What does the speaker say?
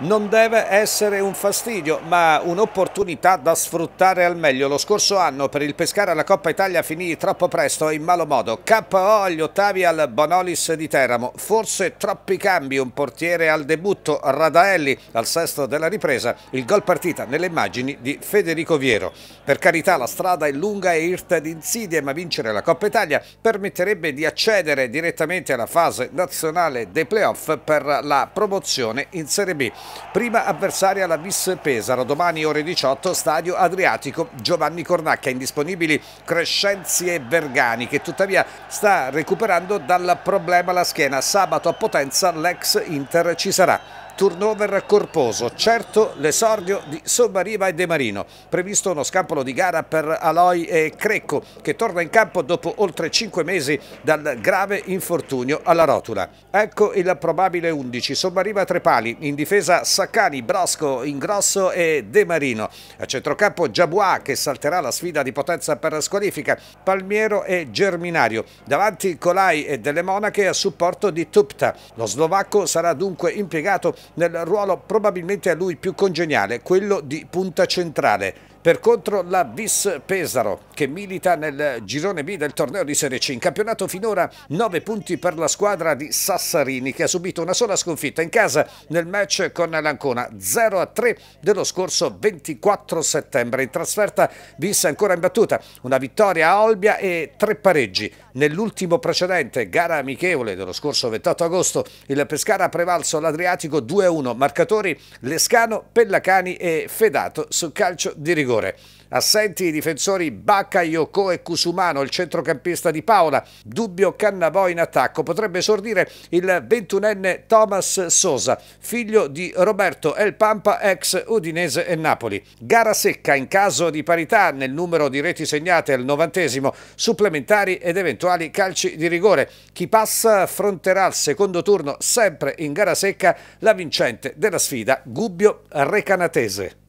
non deve essere un fastidio ma un'opportunità da sfruttare al meglio. Lo scorso anno per il Pescara la Coppa Italia finì troppo presto e in malo modo. KO agli ottavi al Bonolis di Teramo, forse troppi cambi, un portiere al debutto, Radaelli al sesto della ripresa, il gol partita nelle immagini di Federico Viero. Per carità la strada è lunga e irta di insidie ma vincere la Coppa Italia permetterebbe di accedere direttamente alla fase nazionale dei playoff per la promozione in Serie B. Prima avversaria la Miss Pesaro, domani ore 18, stadio Adriatico, Giovanni Cornacchia, indisponibili Crescenzi e Vergani che tuttavia sta recuperando dal problema la schiena. Sabato a Potenza l'ex Inter ci sarà turnover corposo, certo l'esordio di Sommariva e De Marino. Previsto uno scampolo di gara per Aloy e Crecco che torna in campo dopo oltre 5 mesi dal grave infortunio alla rotula. Ecco il probabile 11, tre pali, in difesa Saccani, Brosco, Ingrosso e De Marino. A centrocampo Giabua che salterà la sfida di potenza per la squalifica, Palmiero e Germinario. Davanti Colai e Delle Monache a supporto di Tupta. Lo slovacco sarà dunque impiegato nel ruolo probabilmente a lui più congeniale, quello di punta centrale per contro la Vis Pesaro che milita nel girone B del torneo di Serie C. In campionato finora 9 punti per la squadra di Sassarini che ha subito una sola sconfitta in casa nel match con l'Ancona 0-3 dello scorso 24 settembre. In trasferta Vis ancora imbattuta, una vittoria a Olbia e tre pareggi. Nell'ultimo precedente, gara amichevole dello scorso 28 agosto, il Pescara ha prevalso l'Adriatico 2-1, marcatori Lescano, Pellacani e Fedato su calcio di rigore migliore. Assenti i difensori Bacca, Yoko e Cusumano, il centrocampista di Paola. Dubbio Cannavò in attacco. Potrebbe esordire il ventunenne Thomas Sosa, figlio di Roberto El Pampa, ex Udinese e Napoli. Gara secca in caso di parità nel numero di reti segnate al novantesimo, supplementari ed eventuali calci di rigore. Chi passa affronterà al secondo turno, sempre in gara secca, la vincente della sfida Gubbio-Recanatese.